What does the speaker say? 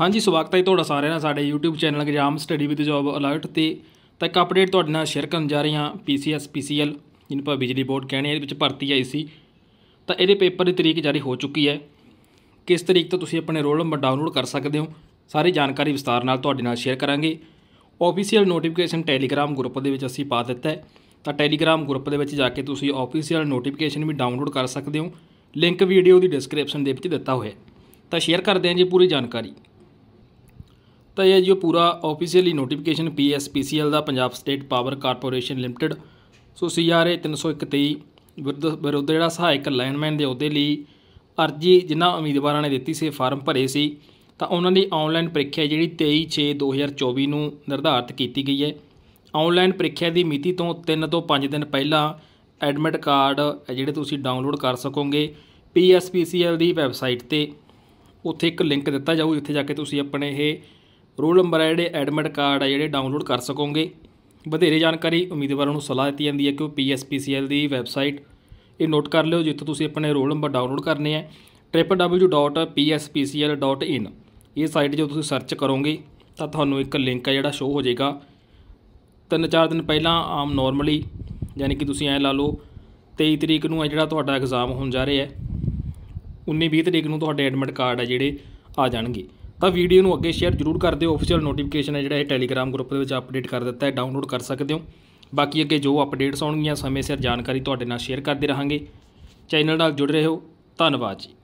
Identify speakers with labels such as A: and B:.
A: ਹਾਂਜੀ ਸਵਾਗਤ ਹੈ ਤੁਹਾਡਾ ਸਾਰਿਆਂ ਦਾ ਸਾਡੇ YouTube channel exam study with job alert ਤੇ ਤਾਂ ਇੱਕ ਅਪਡੇਟ ਤੁਹਾਡੇ ਨਾਲ ਸ਼ੇਅਰ ਕਰਨ ਜਾ ਰਹੇ ਹਾਂ PCS PCL ਜਿਹਨੂੰ ਆਪਾਂ ਬਿਜਲੀ ਬੋਰਡ ਕਹਿੰਦੇ ਆ ਇਹਦੇ ਵਿੱਚ ਭਰਤੀ ਆਈ ਸੀ ਤਾਂ ਇਹਦੇ ਪੇਪਰ ਦੀ ਤਰੀਕ ਜਾਰੀ ਹੋ ਚੁੱਕੀ ਹੈ ਕਿਸ ਤਰੀਕ ਤੋਂ ਤੁਸੀਂ ਆਪਣੇ ਰੋਲ ਨੰਬਰ ਡਾਊਨਲੋਡ ਕਰ ਸਕਦੇ ਹੋ ਸਾਰੀ ਜਾਣਕਾਰੀ ਵਿਸਤਾਰ ਨਾਲ ਤੁਹਾਡੇ ਨਾਲ ਸ਼ੇਅਰ ਕਰਾਂਗੇ ਆਫੀਸ਼ੀਅਲ ਨੋਟੀਫਿਕੇਸ਼ਨ ਟੈਲੀਗ੍ਰਾਮ ਗਰੁੱਪ ਦੇ ਵਿੱਚ ਅਸੀਂ ਪਾ ਦਿੱਤਾ ਹੈ ਤਾਂ ਟੈਲੀਗ੍ਰਾਮ ਗਰੁੱਪ ਦੇ ਵਿੱਚ ਜਾ ਕੇ ਤੁਸੀਂ ਆਫੀਸ਼ੀਅਲ ਨੋਟੀਫਿਕੇਸ਼ਨ ਵੀ ਡਾਊਨਲੋਡ ਕਰ ਸਕਦੇ ਹੋ ਲਿੰਕ ਵੀਡੀਓ ਦੀ ਡਿਸਕ੍ਰਿਪਸ਼ਨ ਦੇ ਵਿੱਚ ਦਿੱਤਾ ਹੋਇਆ ਤਾਂ ਸ਼ੇਅਰ ਕਰਦੇ ਹਾਂ ਜੀ ਪੂਰੀ ਜਾਣਕਾਰੀ ਤਾਂ ਇਹ ਜੋ ਪੂਰਾ ਆਫੀਸ਼ੀਅਲੀ ਨੋਟੀਫਿਕੇਸ਼ਨ ਪੀਐਸਪੀਸੀਐਲ ਦਾ Punjab state power corporation limited so CRA 30123 ਵਿਰੁੱਧ ਜਿਹੜਾ ਸਹਾਇਕ ਲਾਈਨਮੈਨ ਦੇ ਅਹੁਦੇ ਲਈ ਅਰਜੀ ਜਿਨ੍ਹਾਂ ਉਮੀਦਵਾਰਾਂ ਨੇ ਦਿੱਤੀ ਸੀ ਫਾਰਮ ਭਰੇ ਸੀ ਤਾਂ ਉਹਨਾਂ ਦੀ ਆਨਲਾਈਨ ਪ੍ਰੀਖਿਆ ਜਿਹੜੀ 23 6 2024 ਨੂੰ ਨਿਰਧਾਰਤ ਕੀਤੀ ਗਈ ਹੈ ਆਨਲਾਈਨ ਪ੍ਰੀਖਿਆ ਦੀ ਮਿਤੀ ਤੋਂ 3 ਤੋਂ 5 ਦਿਨ ਪਹਿਲਾਂ ਐਡਮਿਟ ਕਾਰਡ ਜਿਹੜੇ ਤੁਸੀਂ ਡਾਊਨਲੋਡ ਕਰ ਸਕੋਗੇ ਪੀਐਸਪੀਸੀਐਲ ਦੀ ਵੈਬਸਾਈਟ ਤੇ ਉੱਥੇ ਇੱਕ ਲਿੰਕ ਦਿੱਤਾ ਜਾਊ ਜਿੱਥੇ ਜਾ ਕੇ ਤੁਸੀਂ ਆਪਣੇ ਇਹ ਰੋਲ ਨੰਬਰ ਹੈ ਜਿਹੜੇ ਐਡਮਿਟ ਕਾਰਡ ਹੈ ਜਿਹੜੇ ਡਾਊਨਲੋਡ ਕਰ ਸਕੋਗੇ ਵਧੇਰੇ ਜਾਣਕਾਰੀ ਉਮੀਦਵਾਰਾਂ ਨੂੰ ਸਲਾਹ ਦਿੱਤੀ ਜਾਂਦੀ ਹੈ ਕਿ ਉਹ ਪੀਐਸਪੀਸੀਐਲ ਦੀ ਵੈਬਸਾਈਟ ਇਹ ਨੋਟ ਕਰ ਲਿਓ ਜਿੱਥੋਂ ਤੁਸੀਂ ਆਪਣੇ ਰੋਲ ਨੰਬਰ ਡਾਊਨਲੋਡ ਕਰਨੇ ਆ www.pspcl.in ਇਹ ਸਾਈਟ ਜੇ ਤੁਸੀਂ ਸਰਚ ਕਰੋਗੇ ਤਾਂ ਤੁਹਾਨੂੰ ਇੱਕ ਲਿੰਕ ਹੈ ਜਿਹੜਾ ਸ਼ੋ ਹੋ ਜਾਏਗਾ ਤਿੰਨ ਚਾਰ ਦਿਨ ਪਹਿਲਾਂ ਆਮ ਨਾਰਮਲੀ ਯਾਨੀ ਕਿ ਤੁਸੀਂ ਐ ਲਾ ਲਓ 23 ਤਰੀਕ ਨੂੰ ਹੈ ਜਿਹੜਾ ਤੁਹਾਡਾ ਐਗਜ਼ਾਮ ਹੋਣ ਜਾ ਰਿਹਾ ਹੈ 19 20 ਤਰੀਕ ਨੂੰ ਤੁਹਾਡੇ ਐਡਮਿਟ ਕਾਰਡ ਹੈ ਜਿਹੜੇ ਆ ਜਾਣਗੇ ਤਾਂ ਵੀਡੀਓ ਨੂੰ ਅੱਗੇ ਸ਼ੇਅਰ ਜ਼ਰੂਰ ਕਰ ਦਿਓ ਅਫੀਸ਼ੀਅਲ ਨੋਟੀਫਿਕੇਸ਼ਨ ਹੈ ਜਿਹੜਾ ਇਹ ਟੈਲੀਗ੍ਰਾਮ ਗਰੁੱਪ ਦੇ ਵਿੱਚ ਅਪਡੇਟ ਕਰ ਦਿੱਤਾ ਹੈ ਡਾਊਨਲੋਡ ਕਰ ਸਕਦੇ ਹੋ ਬਾਕੀ ਅੱਗੇ ਜੋ ਅਪਡੇਟਸ ਆਉਣਗੀਆਂ ਸਮੇਂ ਸਿਰ ਜਾਣਕਾਰੀ ਤੁਹਾਡੇ ਨਾਲ ਸ਼ੇਅਰ ਕਰਦੇ ਰਹਾਂਗੇ ਚੈਨਲ ਨਾਲ ਜੁੜ ਰਹੇ ਹੋ ਧੰਨਵਾਦ ਜੀ